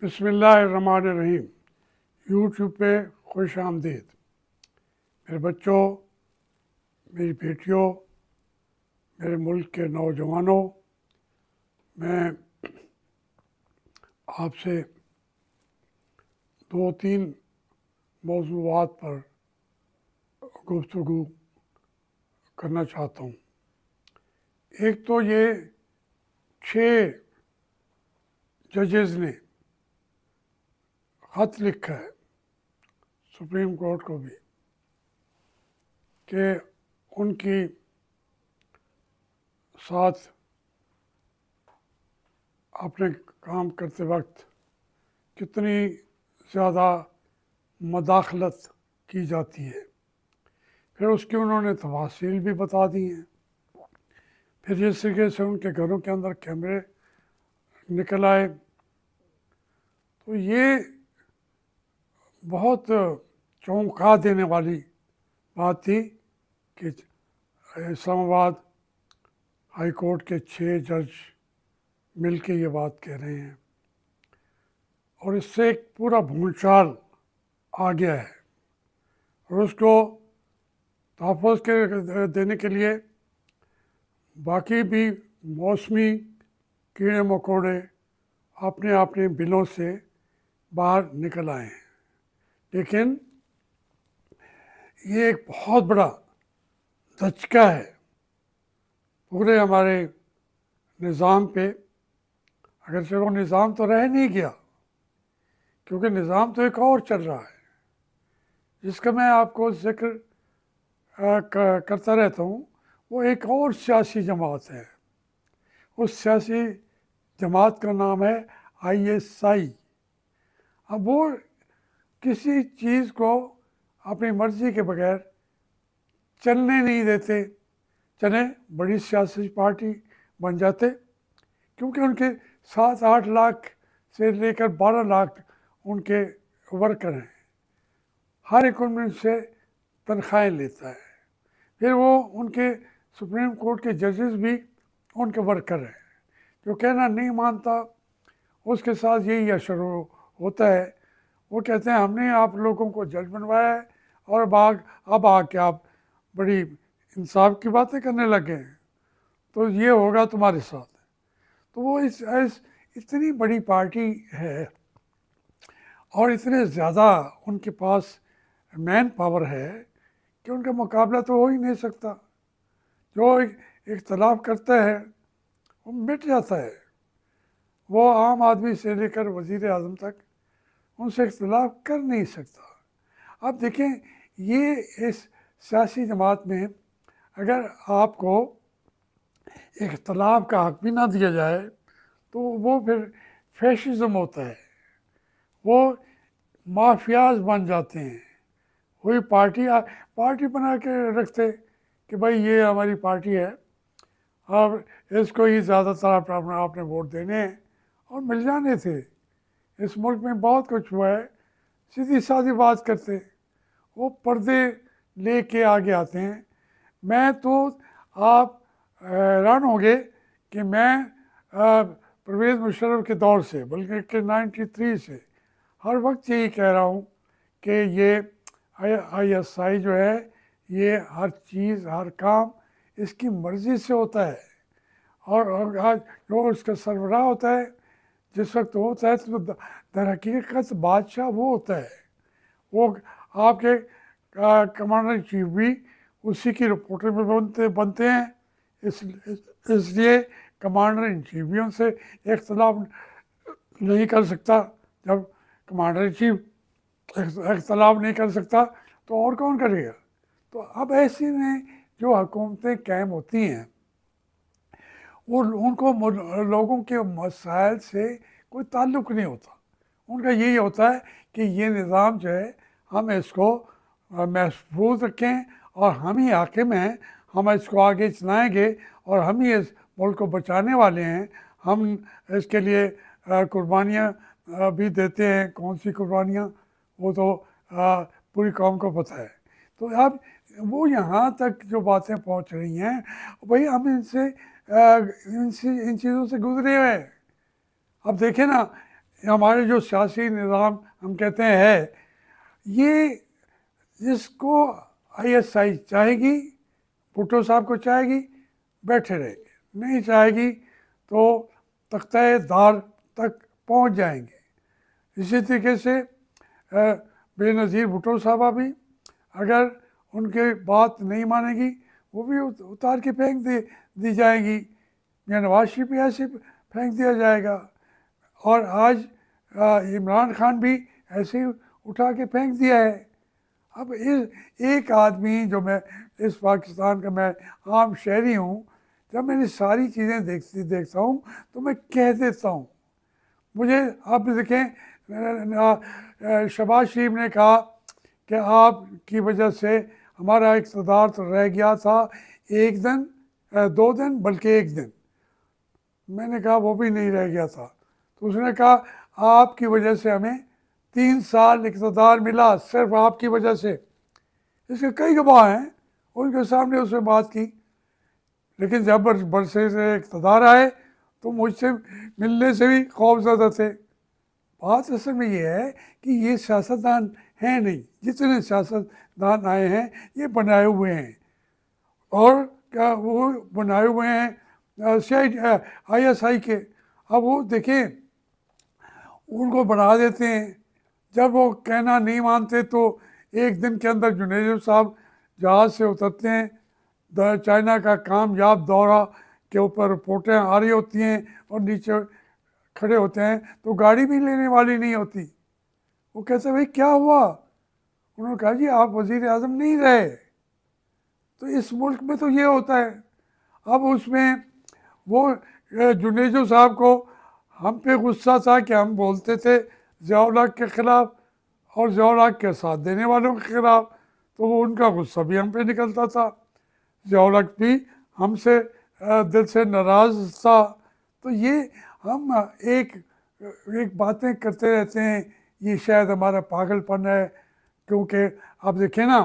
रहीम YouTube पे खुश आमदीद मेरे बच्चों मेरी बेटियों मेरे मुल्क के नौजवानों मैं आपसे दो तीन मौजूद पर गुफ्तु करना चाहता हूँ एक तो ये छः जजेज़ ने खत लिखा है सुप्रीम कोर्ट को भी कि उनकी साथ अपने काम करते वक्त कितनी ज़्यादा मदाखलत की जाती है फिर उसकी उन्होंने तफासिल भी बता दी हैं फिर जिस तरीके से उनके घरों के अंदर कैमरे निकल आए तो ये बहुत चौंका देने वाली बात थी कि इस्लामाबाद हाई कोर्ट के छः जज मिल के ये बात कह रहे हैं और इससे एक पूरा भूचाल आ गया है और उसको तहफ़ के देने के लिए बाकी भी मौसमी कीड़े मकोड़े अपने अपने बिलों से बाहर निकल आए हैं लेकिन ये एक बहुत बड़ा धचका है पूरे हमारे निज़ाम पे अगर चलो निज़ाम तो रह नहीं गया क्योंकि निज़ाम तो एक और चल रहा है जिसका मैं आपको जिक्र करता रहता हूँ वो एक और सियासी जमात है उस सियासी जमात का नाम है आईएसआई अब वो किसी चीज़ को अपनी मर्जी के बगैर चलने नहीं देते चले बड़ी सियासी पार्टी बन जाते क्योंकि उनके सात आठ लाख से लेकर बारह लाख उनके वर्कर हैं हर इक्विपमेंट से तनख्वाहें लेता है फिर वो उनके सुप्रीम कोर्ट के जजेस भी उनके वर्कर हैं जो कहना नहीं मानता उसके साथ यही अशर होता है वो कहते हैं हमने आप लोगों को जज बनवाया है और अब आग अब आके आप बड़ी इंसाफ की बातें करने लगे हैं तो ये होगा तुम्हारे साथ तो वो इस, इस इतनी बड़ी पार्टी है और इतने ज़्यादा उनके पास मैन पावर है कि उनका मुकाबला तो हो ही नहीं सकता जो इख्तलाफ करता है वो मिट जाता है वो आम आदमी से लेकर वज़ी अजम तक उनसे इख्तलाफ कर नहीं सकता अब देखें ये इस सियासी जमात में अगर आपको इख्तलाफ का हक भी ना दिया जाए तो वो फिर फैशिज़म होता है वो माफियाज बन जाते हैं वही पार्टी आ, पार्टी बना के रखते कि भाई ये हमारी पार्टी है और इसको ही ज़्यादातर आपने वोट देने और मिल जाने थे इस मुल्क में बहुत कुछ हुआ है सीधी सादी बात करते वो पर्दे ले के आगे आते हैं मैं तो आप हैरान होंगे कि मैं परवेज़ मुशर्रफ के दौर से बल्कि के 93 से हर वक्त यही कह रहा हूँ कि ये आईएसआई जो है ये हर चीज़ हर काम इसकी मर्ज़ी से होता है और जो उसका सरबराह होता है जिस वक्त होता है तो दर हकीकत बादशाह वो होता है वो आपके कमांडर इन चीफ भी उसी की रिपोर्टर में बनते बनते हैं इस इसलिए कमांडर इन चीफ भी उनसे इख्तलाफ नहीं कर सकता जब कमांडर इन चीफ इख्तलाफ नहीं कर सकता तो और कौन करेगा तो अब ऐसी में जो हुकूमतें कैम होती हैं वो उनको लोगों के मसाइल से कोई ताल्लुक़ नहीं होता उनका यही होता है कि ये निज़ाम जो है हम इसको महफूज रखें और हम ही हाकिम हैं हम इसको आगे चलाएँगे और हम ही इस मुल्क को बचाने वाले हैं हम इसके लिए कुर्बानियाँ भी देते हैं कौन सी कुर्बानियाँ वो तो पूरी कौम को पता है तो अब वो यहाँ तक जो बातें पहुँच रही हैं भाई हम इनसे इन इन चीज़ों से गुजरे हुए हैं अब देखें ना हमारे जो सियासी निज़ाम हम कहते हैं ये जिसको आईएसआई चाहेगी भुट्टो साहब को चाहेगी बैठे रहेंगे नहीं चाहेगी तो तख्ते दार तक पहुंच जाएंगे इसी तरीके से बेनज़ीर भुट्टो साहबा भी अगर उनके बात नहीं मानेगी वो भी उतार के फेंक दे दी जाएगी या नवाज शरीफ यहाँ ऐसे फेंक दिया जाएगा और आज इमरान खान भी ऐसे उठा के फेंक दिया है अब इस एक आदमी जो मैं इस पाकिस्तान का मैं आम शहरी हूँ जब मैंने सारी चीज़ें देखती देखता हूँ तो मैं कह देता हूँ मुझे आप देखें शबाज शरीफ ने कहा कि आपकी वजह से हमारा इकतदार तो रह गया था एक दिन दो दिन बल्कि एक दिन मैंने कहा वो भी नहीं रह गया था तो उसने कहा आपकी वजह से हमें तीन साल इकतदार मिला सिर्फ आपकी वजह से इसके कई गवाह हैं उनके सामने उसने बात की लेकिन जब बरसे से इकतदार आए तो मुझसे मिलने से भी खौफजदा थे बात असल में ये है कि ये सियासतदान हैं नहीं जितने सियासतदान आए हैं ये बनाए हुए हैं और क्या वो बनाए हुए हैं सी आई के अब वो देखें उनको बना देते हैं जब वो कहना नहीं मानते तो एक दिन के अंदर जुनेजर साहब जहाज़ से उतरते हैं चाइना का कामयाब दौरा के ऊपर रिपोर्टें आ रही होती हैं और नीचे खड़े होते हैं तो गाड़ी भी लेने वाली नहीं होती वो कहते भाई क्या हुआ उन्होंने कहा जी आप वज़ी अजम नहीं रहे तो इस मुल्क में तो ये होता है अब उसमें वो जुनेजो साहब को हम पे गुस्सा था कि हम बोलते थे जयालाक के ख़िलाफ़ और जयालाक के साथ देने वालों के ख़िलाफ़ तो वो उनका गुस्सा भी हम पे निकलता था जयालाक भी हमसे दिल से नाराज़ था तो ये हम एक एक बातें करते रहते हैं ये शायद हमारा पागलपन है क्योंकि आप देखें ना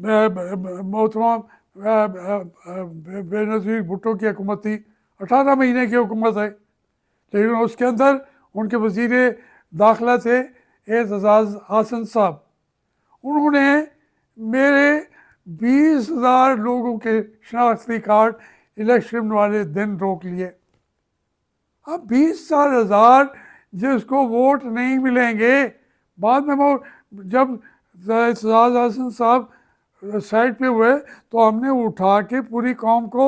मोहतमाम बेनजीर तो भुट्टो की हुकूमत थी अठारह महीने की हुकूमत है लेकिन उसके अंदर उनके वजीर दाखिला थे एतजाज हासन साहब उन्होंने मेरे बीस हज़ार लोगों के शनाख्ती कार्ड इलेक्शन वाले दिन रोक लिए अब बीस साल हज़ार जिसको वोट नहीं मिलेंगे बाद में वो जब एजाज़ हसन साहब साइड पे हुए तो हमने उठा के पूरी कौम को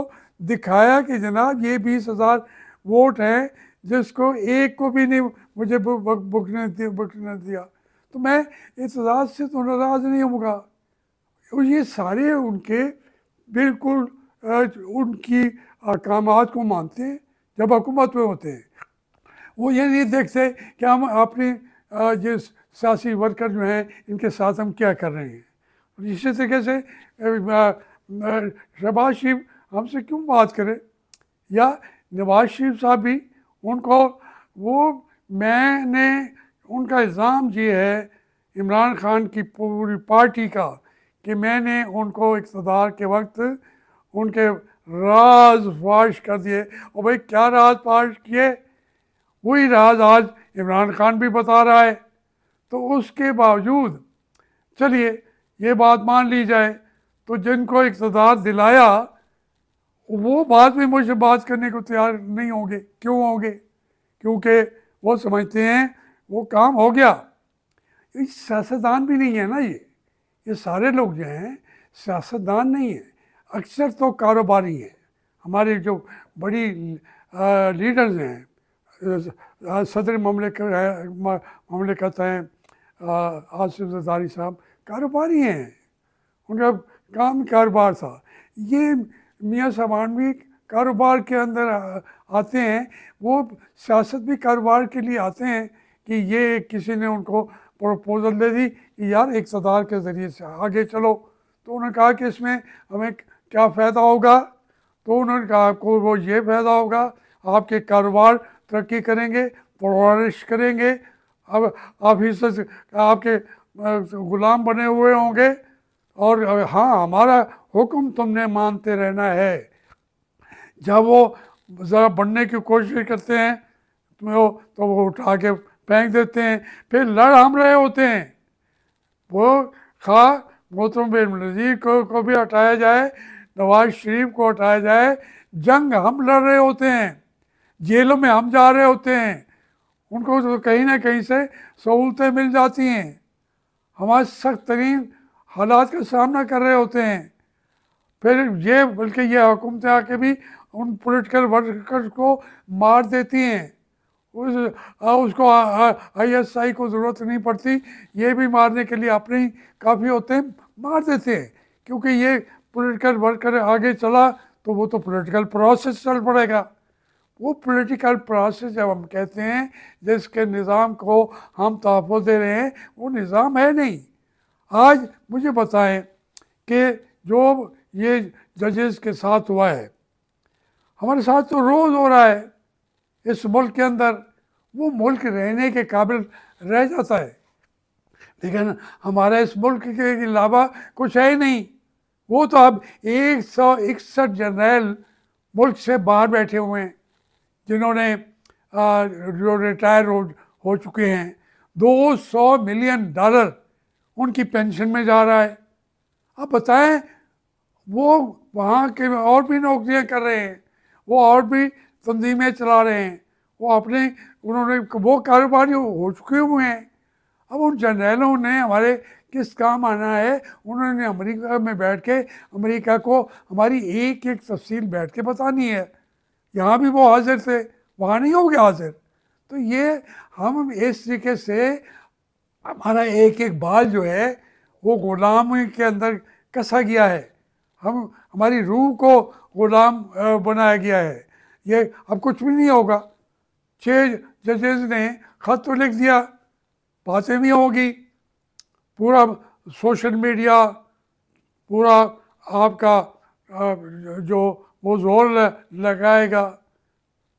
दिखाया कि जनाब ये बीस हज़ार वोट हैं जिसको एक को भी नहीं मुझे बुकने दिया बुकने दिया तो मैं इतराज़ से तो नाराज नहीं होगा और ये सारे उनके बिल्कुल उनकी अहकाम को मानते हैं जब हुकूमत में होते हैं वो ये नहीं देखते कि हम अपने जिस सियासी वर्कर जो हैं इनके साथ हम क्या कर रहे हैं इसी तरीके से शहबाज शरीफ हमसे क्यों बात करें या नवाज शरीफ साहब भी उनको वो मैंने उनका इल्ज़ाम ये है इमरान खान की पूरी पार्टी का कि मैंने उनको इकतदार के वक्त उनके राज फाश कर दिए और भाई क्या राज फाश किए वही राज आज इमरान खान भी बता रहा है तो उसके बावजूद चलिए ये बात मान ली जाए तो जिनको इकतदार दिलाया वो बाद में मुझसे बात करने को तैयार नहीं होंगे क्यों होंगे क्योंकि वो समझते हैं वो काम हो गया सियासतदान भी नहीं है ना ये ये सारे लोग जो हैं सियासतदान नहीं है अक्सर तो कारोबारी हैं हमारे जो बड़ी लीडर्स हैं सदर ममलिकत हैं आसिफ जदारी साहब कारोबारी हैं उनका काम कारोबार था ये मियाँ सामान भी कारोबार के अंदर आते हैं वो सियासत भी कारोबार के लिए आते हैं कि ये किसी ने उनको प्रपोज़ल दे दी कि यार इकतदार के ज़रिए से आगे चलो तो उन्होंने कहा कि इसमें हमें क्या फ़ायदा होगा तो उन्होंने कहा आपको वो ये फ़ायदा होगा आपके कारोबार तरक्की करेंगे परवरिश करेंगे अब आप हिस्से आपके गुलाम बने हुए होंगे और हाँ हमारा हुक्म तुमने मानते रहना है जब वो ज़रा बढ़ने की कोशिश करते हैं तो, तो वो उठा के फेंक देते हैं फिर लड़ हम रहे होते हैं वो खा मोहतरम बिन नजीर को, को भी हटाया जाए नवाज शरीफ को हटाया जाए जंग हम लड़ रहे होते हैं जेलों में हम जा रहे होते हैं उनको तो कहीं ना कहीं से सहूलतें मिल जाती हैं हमारे सख्त तरीन हालात का सामना कर रहे होते हैं फिर ये बल्कि ये हुकूमतें आके भी उन पोलिटिकल वर्कर्स को मार देती हैं उस उसको आईएसआई को ज़रूरत नहीं पड़ती ये भी मारने के लिए अपने ही काफ़ी होते हैं मार देते हैं क्योंकि ये पोलिटिकल वर्कर आगे चला तो वो तो पोलिटिकल प्रोसेस चल पड़ेगा वो पॉलिटिकल प्रोसेस जब हम कहते हैं जिसके निज़ाम को हम तहफ़ दे रहे हैं वो निज़ाम है नहीं आज मुझे बताएं कि जो ये जजेस के साथ हुआ है हमारे साथ तो रोज़ हो रहा है इस मुल्क के अंदर वो मुल्क रहने के काबिल रह जाता है लेकिन हमारा इस मुल्क के अलावा कुछ है ही नहीं वो तो अब एक सौ इकसठ जनरल मुल्क से बाहर बैठे हुए हैं जिन्होंने जो रिटायर हो हो चुके हैं दो सौ मिलियन डॉलर उनकी पेंशन में जा रहा है अब बताएं वो वहाँ के और भी नौकरियाँ कर रहे हैं वो और भी तंजीमें चला रहे हैं वो अपने उन्होंने वो कारोबारी हो चुके हुए हैं अब उन जनरलों ने हमारे किस काम आना है उन्होंने अमेरिका में बैठ के अमेरिका को हमारी एक एक तफसील बैठ के बतानी है यहाँ भी वो हाजिर थे वहाँ नहीं होंगे हाजिर तो ये हम इस तरीके से हमारा एक एक बाल जो है वो गुलाम के अंदर कसा गया है हम हमारी रूह को गुलाम बनाया गया है ये अब कुछ भी नहीं होगा छः जजेज ने ख़त तो लिख दिया बातें भी होगी पूरा सोशल मीडिया पूरा आपका जो वो जोर लगाएगा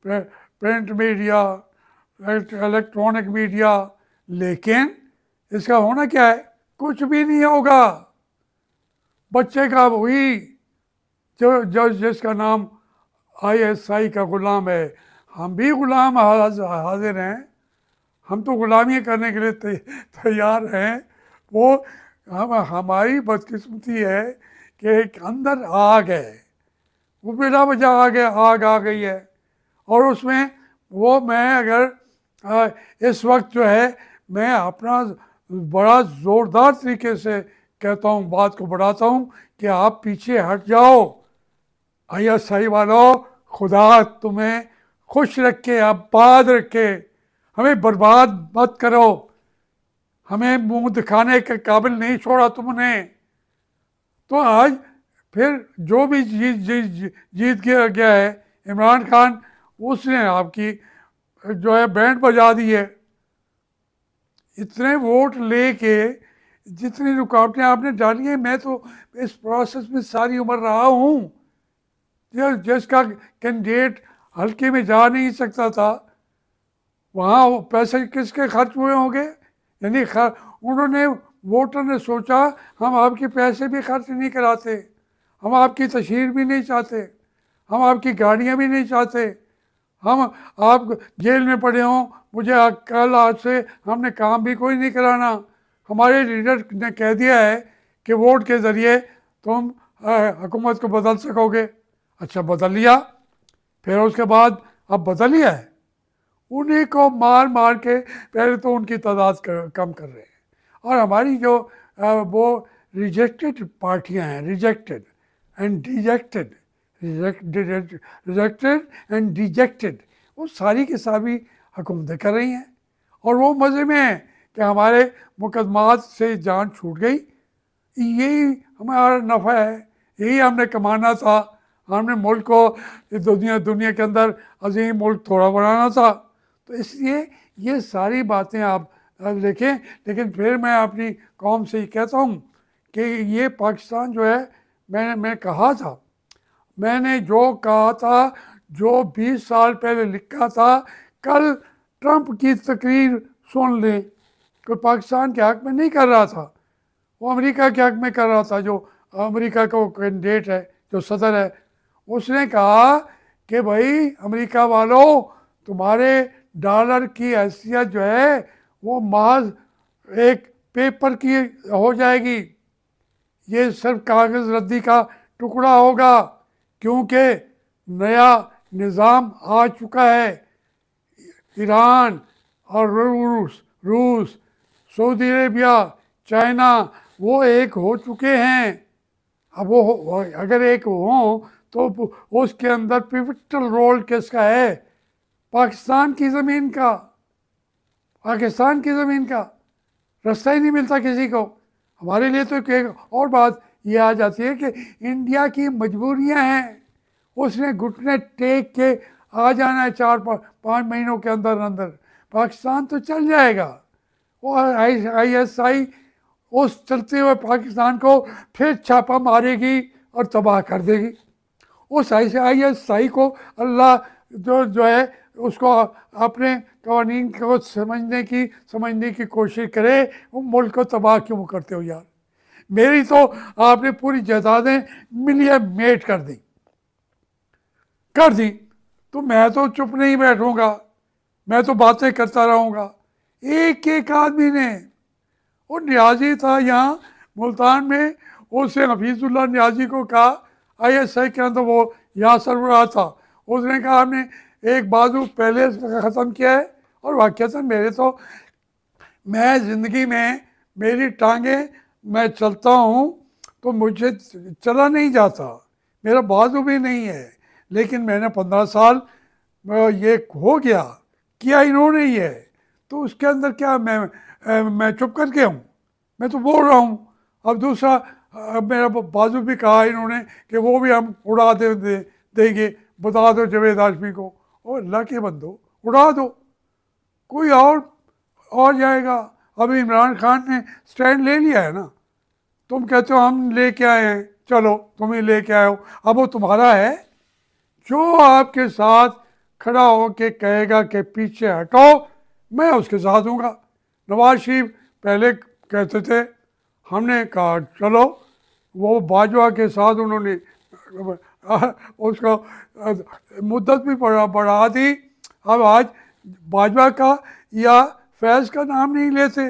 प्रिंट मीडिया इलेक्ट्रॉनिक मीडिया लेकिन इसका होना क्या है कुछ भी नहीं होगा बच्चे का वही जो जज जिसका नाम आईएसआई का गुलाम है हम भी गुलाम हाजिर हैं हम तो गुलामी करने के लिए तैयार हैं वो हम हमारी बदकिस्मती है कि एक अंदर आग है वो बिना वजह गया आग आ गई है और उसमें वो मैं अगर इस वक्त जो है मैं अपना बड़ा ज़ोरदार तरीके से कहता हूँ बात को बढ़ाता हूँ कि आप पीछे हट जाओ आया सही वालों खुदा तुम्हें खुश रखे आबाद रखे हमें बर्बाद मत करो हमें मुंह दिखाने के काबिल नहीं छोड़ा तुमने तो आज फिर जो भी जीत जीत जीत के गया है इमरान खान उसने आपकी जो है बैंड बजा दी है इतने वोट ले के जितनी रुकावटें आपने डाली हैं मैं तो इस प्रोसेस में सारी उम्र रहा हूँ जिसका कैंडिडेट हल्के में जा नहीं सकता था वहाँ पैसे किसके खर्च हुए होंगे यानी उन्होंने वोटर ने सोचा हम आपके पैसे भी खर्च नहीं कराते हम आपकी तशहर भी नहीं चाहते हम आपकी गाड़ियाँ भी नहीं चाहते हम आप जेल में पड़े हों मुझे कल आज से हमने काम भी कोई नहीं कराना हमारे लीडर ने कह दिया है कि वोट के ज़रिए तुम हुकूमत को बदल सकोगे अच्छा बदल लिया फिर उसके बाद अब बदल लिया है उन्हीं को मार मार के पहले तो उनकी तादाद कम कर रहे हैं और हमारी जो वो रिजेक्टेड पार्टियां हैं rejected and dejected rejected and dejected वो सारी की सारी हुकूमतें कर रही हैं और वो मज़े में हैं कि हमारे मुकदमात से जान छूट गई यही हमारा नफ़ा है यही हमने कमाना था हमने मुल्क को दुनिया दुनिया के अंदर अजीम मुल्क थोड़ा बनाना था तो इसलिए ये सारी बातें आप देखें लेकिन फिर मैं अपनी कौम से ही कहता हूँ कि ये पाकिस्तान जो है मैंने मैं कहा था मैंने जो कहा था जो 20 साल पहले लिखा था कल ट्रंप की तकरीर सुन लें कोई पाकिस्तान के हक में नहीं कर रहा था वो अमेरिका के हक में कर रहा था जो अमेरिका का वो कैंडिडेट है जो सदर है उसने कहा कि भाई अमेरिका वालों तुम्हारे डॉलर की हैसियत जो है वो महज एक पेपर की हो जाएगी ये सिर्फ कागज़ रद्दी का टुकड़ा होगा क्योंकि नया निज़ाम आ चुका है ईरान और रूस रूस सऊदी अरेबिया चाइना वो एक हो चुके हैं अब वो अगर एक हों तो उसके अंदर पिविटल रोल किसका है पाकिस्तान की ज़मीन का पाकिस्तान की ज़मीन का रास्ता ही नहीं मिलता किसी को हमारे लिए तो एक और बात ये आ जाती है कि इंडिया की मजबूरियां हैं उसने घुटने टेक के आ जाना है चार पाँच महीनों के अंदर अंदर पाकिस्तान तो चल जाएगा और आई आई एस आई उस चलते हुए पाकिस्तान को फिर छापा मारेगी और तबाह कर देगी उस आई आई एस आई को अल्लाह जो जो है उसको अपने कवानीन को समझने की समझने की कोशिश करे वो मुल्क को तबाह क्यों करते हो यार मेरी तो आपने पूरी जायदादें मिली मेट कर दी कर दी तो मैं तो चुप नहीं बैठूंगा मैं तो बातें करता रहूंगा एक एक आदमी ने वो न्याजी था यहाँ मुल्तान में उसने हफीज़ुल्ला न्याजी को कहा आई एस आई के अंदर वो यहाँ सरबरा था उसने कहा हमने एक बाजू पहले ख़त्म किया है और वाक़ता मेरे तो मैं ज़िंदगी में मेरी टांगे मैं चलता हूँ तो मुझे चला नहीं जाता मेरा बाजू भी नहीं है लेकिन मैंने पंद्रह साल ये हो गया किया इन्होंने ही है तो उसके अंदर क्या मैं मैं चुप करके हूँ मैं तो बोल रहा हूँ अब दूसरा अब मेरा बाजू भी कहा इन्होंने कि वो भी हम उड़ा दे, दे देंगे बता दो जवेद आजमी को और अल्लाह के बंदो उड़ा दो कोई और और जाएगा अभी इमरान खान ने स्टैंड ले लिया है ना तुम कहते हो हम ले के आए हैं चलो तुम ही ले के आए हो अब वो तुम्हारा है जो आपके साथ खड़ा हो के कहेगा कि पीछे हटाओ मैं उसके साथ हूँगा नवाज शरीफ पहले कहते थे हमने कहा चलो वो बाजवा के साथ उन्होंने उसको मुद्दत भी बढ़ा बढ़ा दी अब आज भाजपा का या फैज का नाम नहीं लेते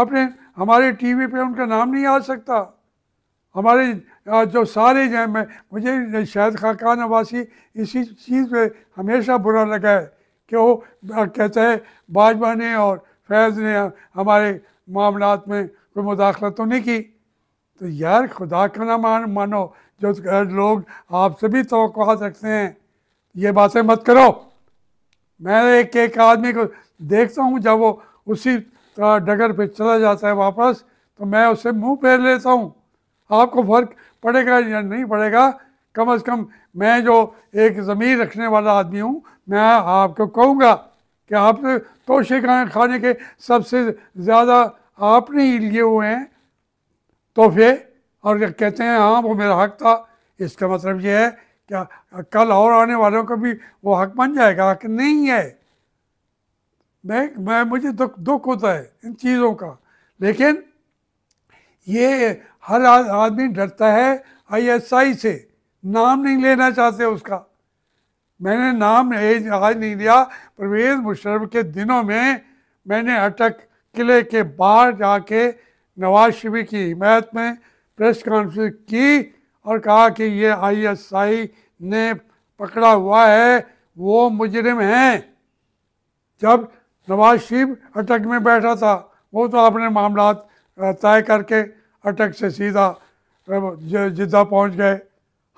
आपने हमारे टीवी पे उनका नाम नहीं आ सकता हमारे जो सारे जैम है मुझे शायद खाकान आवासी इसी चीज़ पे हमेशा बुरा लगा है कि वो कहते हैं भाजपा ने और फैज़ ने हमारे मामला में कोई मुदाखलत तो नहीं की तो यार खुदा का ना मान मानो जो लोग आप सभी तो रखते हैं ये बातें मत करो मैं एक एक आदमी को देखता हूँ जब वो उसी डगर पे चला जाता है वापस तो मैं उससे मुंह फेर लेता हूँ आपको फ़र्क पड़ेगा या नहीं पड़ेगा कम अज़ कम मैं जो एक ज़मीर रखने वाला आदमी हूँ मैं आपको कहूँगा कि आपने तोशे खाने के सबसे ज़्यादा आपने ही लिए हुए हैं तोहफे और जब कहते हैं हाँ वो मेरा हक था इसका मतलब ये है क्या कल और आने वालों को भी वो हक बन जाएगा हक नहीं है मैं मैं मुझे दुख दुख होता है इन चीज़ों का लेकिन ये हर आदमी डरता है आईएसआई से नाम नहीं लेना चाहते उसका मैंने नाम आज नहीं लिया परवेज मुशर्रफ के दिनों में मैंने अटक किले के बाहर जाके नवाज शरीफ की हिमायत में प्रेस कॉन्फ्रेंस की और कहा कि ये आईएसआई ने पकड़ा हुआ है वो मुजरिम हैं जब नवाज शरीफ अटक में बैठा था वो तो अपने मामला तय करके अटक से सीधा जिद्दा पहुंच गए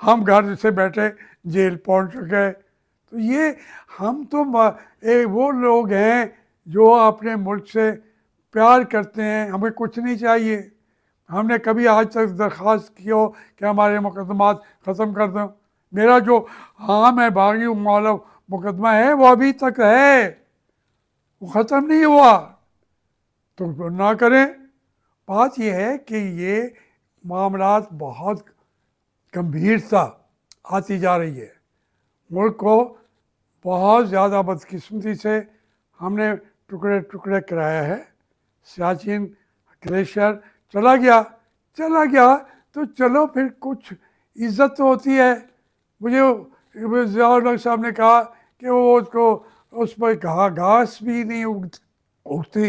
हम घर से बैठे जेल पहुंच गए तो ये हम तो ए, वो लोग हैं जो अपने मुल्क से प्यार करते हैं हमें कुछ नहीं चाहिए हमने कभी आज तक दरख्वास्त की हो कि हमारे मुकदमात ख़त्म कर दो मेरा जो आम है बागी मौलव मुकदमा है वो अभी तक है वो ख़त्म नहीं हुआ तो ना करें बात यह है कि ये मामला बहुत गंभीर सा आती जा रही है मुल्क को बहुत ज़्यादा बदकिस्मती से हमने टुकड़े टुकड़े कराया है सियाचिन ग्लेशियर चला गया चला गया तो चलो फिर कुछ इज्जत तो होती है मुझे जयाउल साहब ने कहा कि वो उसको उस पर घा घास भी नहीं उग उगती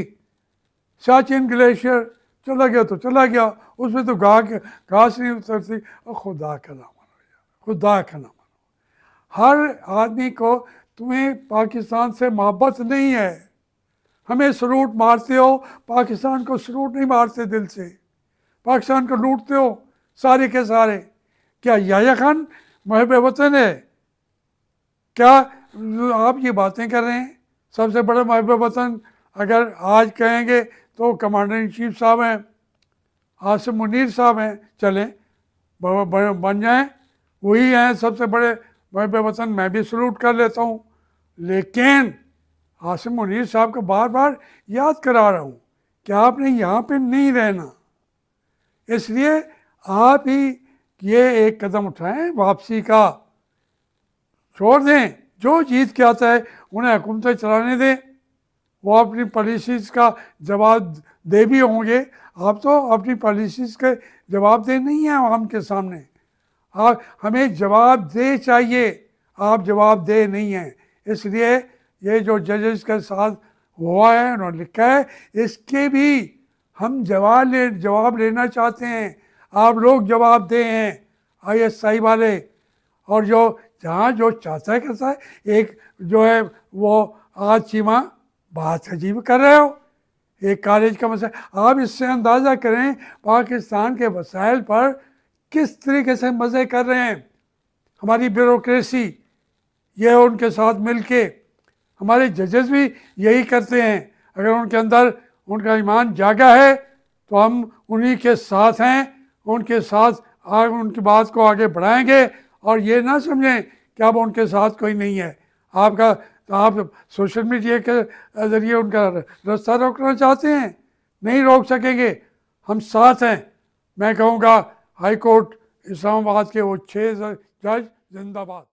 साचिन ग्लेशियर चला गया तो चला गया उसमें तो घा घास नहीं उतरती और खुदा का नाम मानो खुदा का नाम मानो हर आदमी को तुम्हें पाकिस्तान से मोहब्बत नहीं है हमें सलूट मारते हो पाकिस्तान को सलूट नहीं मारते दिल से पाकिस्तान को लूटते हो सारे के सारे क्या याया खान महब वतन है क्या आप ये बातें कर रहे हैं सबसे बड़े महब वतन अगर आज कहेंगे तो कमांडर इन चीफ साहब हैं आसिम मुनीर साहब हैं चले बन जाएं वही हैं सबसे बड़े महब वतन मैं भी सलूट कर लेता हूँ लेकिन आसिम मुनीर साहब को बार बार याद करा रहा हूँ कि आपने यहाँ पे नहीं रहना इसलिए आप ही ये एक कदम उठाएं वापसी का छोड़ दें जो जीत के आता है उन्हें हुकूमतें चलाने दें वो अपनी पॉलिसीज़ का जवाब दे भी होंगे आप तो अपनी पॉलिसीज़ के जवाब दे नहीं हैं आवाम के सामने आप हमें जवाब दे चाहिए आप जवाब दे नहीं हैं इसलिए ये जो जजेस के साथ हुआ है उन्होंने लिखा है इसके भी हम जवाब ले जवाब लेना चाहते हैं आप लोग जवाब दे हैं आई एस आई वाले और जो जहाँ जो चाहता है कैसा है एक जो है वो आज सीमा बात अजीब कर रहे हो एक कॉलेज का मसला आप इससे अंदाज़ा करें पाकिस्तान के वसाइल पर किस तरीके से मज़े कर रहे हैं हमारी ब्यूरोक्रेसी यह उनके साथ मिलके हमारे जजेस भी यही करते हैं अगर उनके अंदर उनका ईमान जागा है तो हम उन्हीं के साथ हैं उनके साथ आग उनकी बात को आगे बढ़ाएंगे और ये ना समझें कि अब उनके साथ कोई नहीं है आपका तो आप सोशल मीडिया के ज़रिए उनका रास्ता रोकना चाहते हैं नहीं रोक सकेंगे हम साथ हैं मैं कहूँगा हाई कोर्ट इस्लामाबाद के वो छः जज जिंदाबाद